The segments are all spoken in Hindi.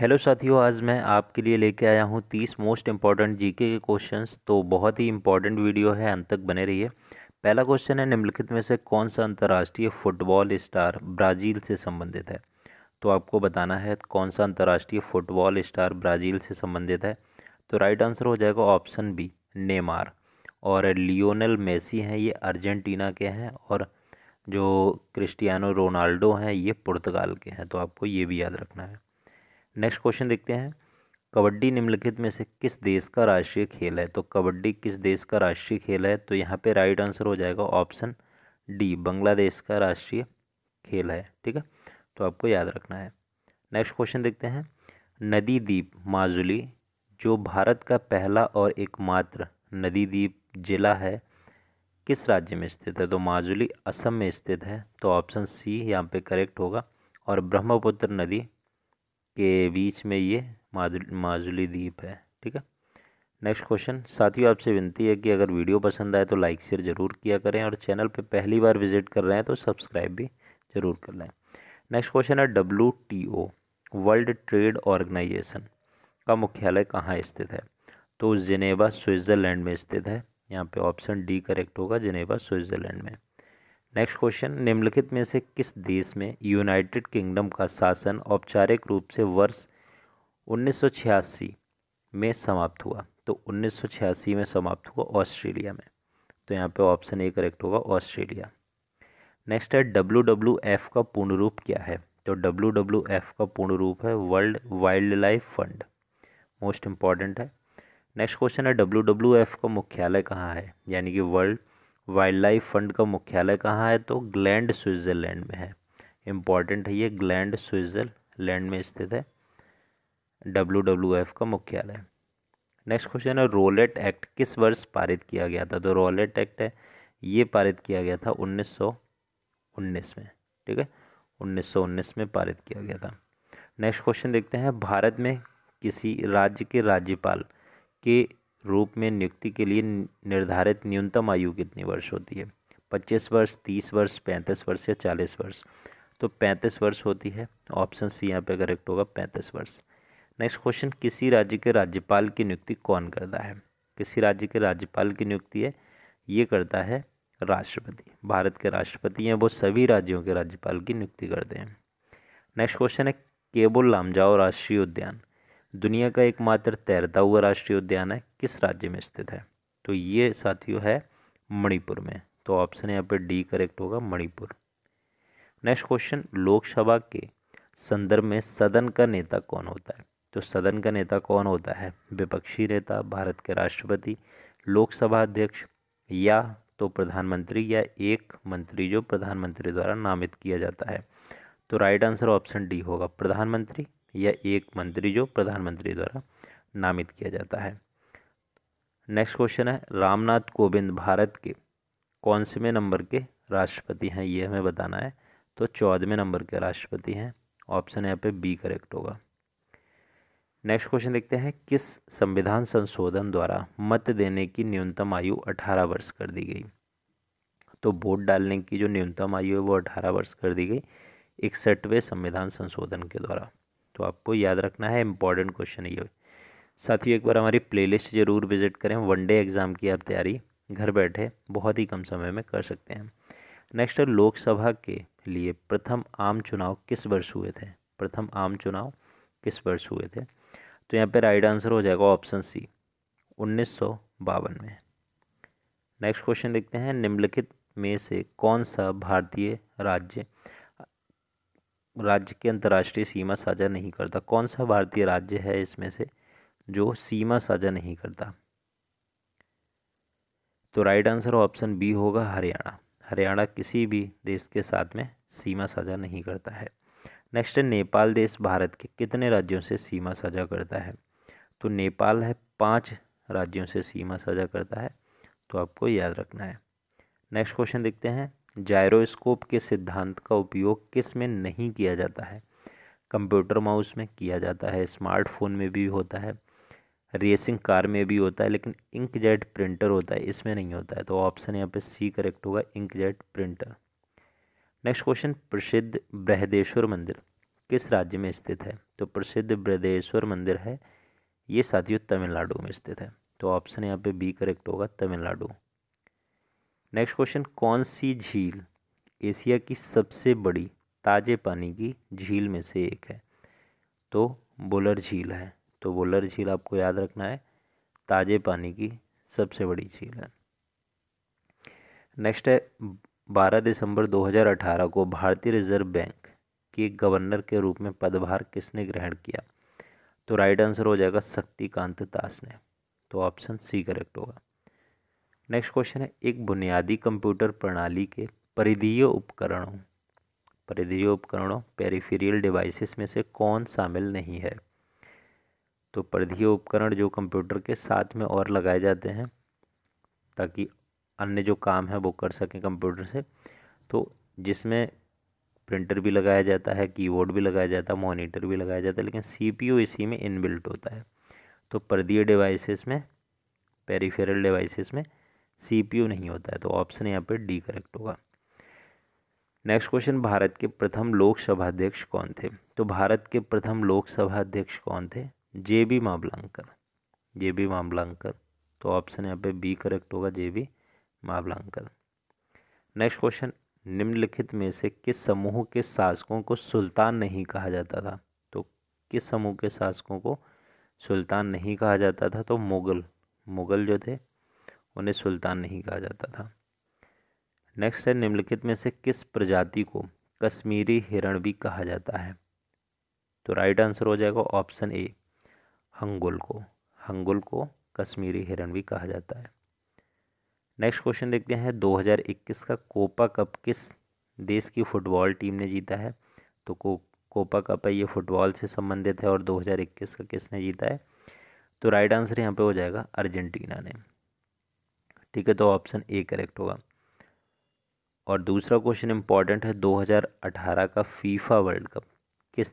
हेलो साथियों आज मैं आपके लिए लेके आया हूँ तीस मोस्ट इम्पॉर्टेंट जीके के क्वेश्चंस तो बहुत ही इंपॉर्टेंट वीडियो है अंत तक बने रहिए पहला क्वेश्चन है निम्नलिखित में से कौन सा अंतर्राष्ट्रीय फुटबॉल स्टार ब्राज़ील से संबंधित है तो आपको बताना है कौन सा अंतर्राष्ट्रीय फुटबॉल स्टार ब्राज़ील से संबंधित है तो राइट आंसर हो जाएगा ऑप्शन बी नेमार और लियोनल मेसी हैं ये अर्जेंटीना के हैं और जो क्रिस्टियानो रोनाल्डो हैं ये पुर्तगाल के हैं तो आपको ये भी याद रखना है नेक्स्ट क्वेश्चन देखते हैं कबड्डी निम्नलिखित में से किस देश का राष्ट्रीय खेल है तो कबड्डी किस देश का राष्ट्रीय खेल है तो यहाँ पे राइट आंसर हो जाएगा ऑप्शन डी बांग्लादेश का राष्ट्रीय खेल है ठीक है तो आपको याद रखना है नेक्स्ट क्वेश्चन देखते हैं नदी द्वीप माजुली जो भारत का पहला और एकमात्र नदी द्वीप जिला है किस राज्य में स्थित है तो माजुली असम में स्थित है तो ऑप्शन सी यहाँ पे करेक्ट होगा और ब्रह्मपुत्र नदी के बीच में ये माजुली द्वीप है ठीक है नेक्स्ट क्वेश्चन साथियों आपसे विनती है कि अगर वीडियो पसंद आए तो लाइक शेयर ज़रूर किया करें और चैनल पे पहली बार विजिट कर रहे हैं तो सब्सक्राइब भी ज़रूर कर लें नेक्स्ट क्वेश्चन है W T O world trade organisation का मुख्यालय कहाँ स्थित है तो जिनेवा स्विट्ज़रलैंड में स्थित है यहाँ पे ऑप्शन डी करेक्ट होगा जिनेवा स्विट्ज़रलैंड में नेक्स्ट क्वेश्चन निम्नलिखित में से किस देश में यूनाइटेड किंगडम का शासन औपचारिक रूप से वर्ष 1986 में समाप्त हुआ तो 1986 में समाप्त हुआ ऑस्ट्रेलिया में तो यहाँ पे ऑप्शन ए करेक्ट होगा ऑस्ट्रेलिया नेक्स्ट है डब्ल्यू डब्ल्यू एफ का पूर्ण रूप क्या है तो डब्ल्यू डब्ल्यू एफ का पूर्ण रूप है world wildlife fund most important है नेक्स्ट क्वेश्चन है डब्ल्यू डब्ल्यू एफ का मुख्यालय कहाँ है यानी कि वर्ल्ड वाइल्ड लाइफ फंड का मुख्यालय कहाँ है तो ग्लैंड स्विट्ज़रलैंड में है इम्पॉर्टेंट है ये ग्लैंड स्विट्ज़रलैंड में स्थित है डब्ल्यू डब्ल्यू एफ का मुख्यालय नेक्स्ट क्वेश्चन है रोलेट एक्ट किस वर्ष पारित किया गया था तो रोलेट एक्ट है ये पारित किया गया था उन्नीस में ठीक है उन्नीस में पारित किया गया था नेक्स्ट क्वेश्चन देखते हैं भारत में किसी राज्य के राज्यपाल के रूप में नियुक्ति के लिए निर्धारित न्यूनतम आयु कितनी वर्ष होती है पच्चीस वर्ष तीस वर्ष पैंतीस वर्ष या चालीस वर्ष तो पैंतीस वर्ष होती है ऑप्शन सी यहाँ पे करेक्ट होगा पैंतीस वर्ष नेक्स्ट क्वेश्चन किसी राज्य के राज्यपाल की नियुक्ति कौन करता है किसी राज्य के राज्यपाल की नियुक्ति है ये करता है राष्ट्रपति भारत के राष्ट्रपति हैं वो सभी राज्यों के राज्यपाल की नियुक्ति करते हैं नेक्स्ट क्वेश्चन है केबुल लामजाओ राष्ट्रीय उद्यान दुनिया का एकमात्र तैरता हुआ राष्ट्रीय उद्यान है किस राज्य में स्थित है तो ये साथियों है मणिपुर में तो ऑप्शन यहाँ पर डी करेक्ट होगा मणिपुर नेक्स्ट क्वेश्चन लोकसभा के संदर्भ में सदन का नेता कौन होता है तो सदन का नेता कौन होता है विपक्षी नेता भारत के राष्ट्रपति लोकसभा अध्यक्ष या तो प्रधानमंत्री या एक मंत्री जो प्रधानमंत्री द्वारा नामित किया जाता है तो राइट आंसर ऑप्शन डी होगा प्रधानमंत्री या एक मंत्री जो प्रधानमंत्री द्वारा नामित किया जाता है नेक्स्ट क्वेश्चन है रामनाथ कोविंद भारत के कौन से में नंबर के राष्ट्रपति हैं ये हमें बताना है तो चौदहवें नंबर के राष्ट्रपति हैं ऑप्शन यहाँ पे बी करेक्ट होगा नेक्स्ट क्वेश्चन देखते हैं किस संविधान संशोधन द्वारा मत देने की न्यूनतम आयु अठारह वर्ष कर दी गई तो वोट डालने की जो न्यूनतम आयु है वो अठारह वर्ष कर दी गई इकसठवें संविधान संशोधन के द्वारा तो आपको याद रखना है इम्पॉर्टेंट क्वेश्चन ये साथियों एक बार हमारी प्लेलिस्ट ज़रूर विजिट करें वनडे एग्ज़ाम की आप तैयारी घर बैठे बहुत ही कम समय में कर सकते हैं नेक्स्ट है लोकसभा के लिए प्रथम आम चुनाव किस वर्ष हुए थे प्रथम आम चुनाव किस वर्ष हुए थे तो यहाँ पर राइट आंसर हो जाएगा ऑप्शन सी उन्नीस में नेक्स्ट क्वेश्चन देखते हैं निम्नलिखित में से कौन सा भारतीय राज्य राज्य के अंतर्राष्ट्रीय सीमा साझा नहीं करता कौन सा भारतीय राज्य है इसमें से जो सीमा साझा नहीं करता तो राइट आंसर ऑप्शन बी होगा हरियाणा हरियाणा किसी भी देश के साथ में सीमा साझा नहीं करता है नेक्स्ट है नेपाल देश भारत के कितने राज्यों से सीमा साझा करता है तो नेपाल है पाँच राज्यों से सीमा साझा करता है तो आपको याद रखना है नेक्स्ट क्वेश्चन देखते हैं जायरोस्कोप के सिद्धांत का उपयोग किस में नहीं किया जाता है कंप्यूटर माउस में किया जाता है स्मार्टफोन में भी होता है रेसिंग कार में भी होता है लेकिन इंक जेट प्रिंटर होता है इसमें नहीं होता है तो ऑप्शन यहाँ पे सी करेक्ट होगा inkjet printer next question प्रसिद्ध बृहदेश्वर मंदिर किस राज्य में स्थित है तो प्रसिद्ध बृहदेश्वर मंदिर है ये साथियों तमिलनाडु में स्थित है तो ऑप्शन यहाँ पे बी करेक्ट होगा तमिलनाडु नेक्स्ट क्वेश्चन कौन सी झील एशिया की सबसे बड़ी ताज़े पानी की झील में से एक है तो बोलर झील है तो बोलर झील आपको याद रखना है ताज़े पानी की सबसे बड़ी झील है नेक्स्ट है बारह दिसंबर 2018 को भारतीय रिजर्व बैंक के गवर्नर के रूप में पदभार किसने ग्रहण किया तो राइट आंसर हो जाएगा शक्तिकांत दास ने तो ऑप्शन सी करेक्ट होगा नेक्स्ट क्वेश्चन है एक बुनियादी कंप्यूटर प्रणाली के परिधीय उपकरणों परिधीय उपकरणों पेरिफेरियल डिवाइसेस में से कौन शामिल नहीं है तो परिधीय उपकरण जो कंप्यूटर के साथ में और लगाए जाते हैं ताकि अन्य जो काम है वो कर सकें कंप्यूटर से तो जिसमें प्रिंटर भी लगाया जाता है कीबोर्ड भी लगाया जाता है मॉनिटर भी लगाया जाता है लेकिन सीपीयू इसी में इनबिल्ट होता है तो परदीय डिवाइसेस में पेरिफेरल डिवाइसेस में सीपीयू नहीं होता है तो ऑप्शन यहाँ पर डी करेक्ट होगा नेक्स्ट क्वेश्चन भारत के प्रथम लोकसभा अध्यक्ष कौन थे तो भारत के प्रथम लोकसभा अध्यक्ष कौन थे जे बी मावलांकर जे बी मामलांकर तो ऑप्शन यहाँ पे बी करेक्ट होगा J B Mavalankar next question निम्नलिखित में से किस समूह के शासकों को सुल्तान नहीं कहा जाता था तो किस समूह के शासकों को सुल्तान नहीं कहा जाता था तो मुग़ल मुग़ल जो थे उन्हें सुल्तान नहीं कहा जाता था नेक्स्ट है निम्नलिखित में से किस प्रजाति को कश्मीरी हिरण भी कहा जाता है तो राइट आंसर हो जाएगा ऑप्शन ए हंगुल को हंगुल को कश्मीरी हिरण भी कहा जाता है नेक्स्ट क्वेश्चन देखते हैं 2021 का कोपा कप किस देश की फुटबॉल टीम ने जीता है तो को कोपा कप है ये फुटबॉल से संबंधित है और 2021 का किसने जीता है तो राइट आंसर यहाँ पे हो जाएगा अर्जेंटीना ने ठीक है तो ऑप्शन ए करेक्ट होगा और दूसरा क्वेश्चन इम्पॉर्टेंट है 2018 का फीफा वर्ल्ड कप किस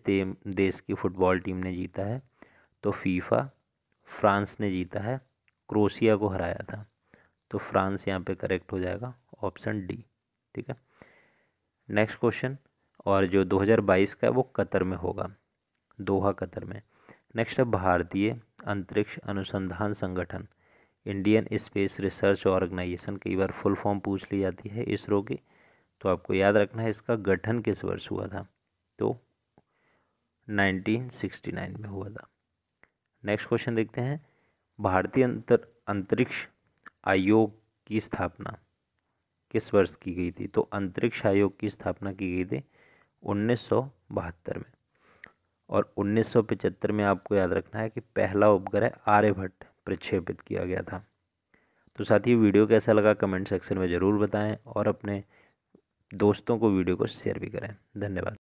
देश की फुटबॉल टीम ने जीता है तो फीफा फ्रांस ने जीता है क्रोशिया को हराया था तो फ्रांस यहाँ पे करेक्ट हो जाएगा ऑप्शन डी ठीक है नेक्स्ट क्वेश्चन और जो 2022 का है वो कतर में होगा दोहा कतर में नेक्स्ट है भारतीय अंतरिक्ष अनुसंधान संगठन इंडियन स्पेस रिसर्च ऑर्गेनाइजेशन कई बार फुल फॉर्म पूछ ली जाती है इसरो की तो आपको याद रखना है इसका गठन किस वर्ष हुआ था तो 1969 में हुआ था नेक्स्ट क्वेश्चन देखते हैं भारतीय अंतर अंतरिक्ष आयोग की स्थापना किस वर्ष की गई थी तो अंतरिक्ष आयोग की स्थापना की गई थी उन्नीस में और 1975 में आपको याद रखना है कि पहला उपग्रह आर्यभट्ट प्रक्षेपित किया गया था तो साथियों वीडियो कैसा लगा कमेंट सेक्शन में ज़रूर बताएं और अपने दोस्तों को वीडियो को शेयर भी करें धन्यवाद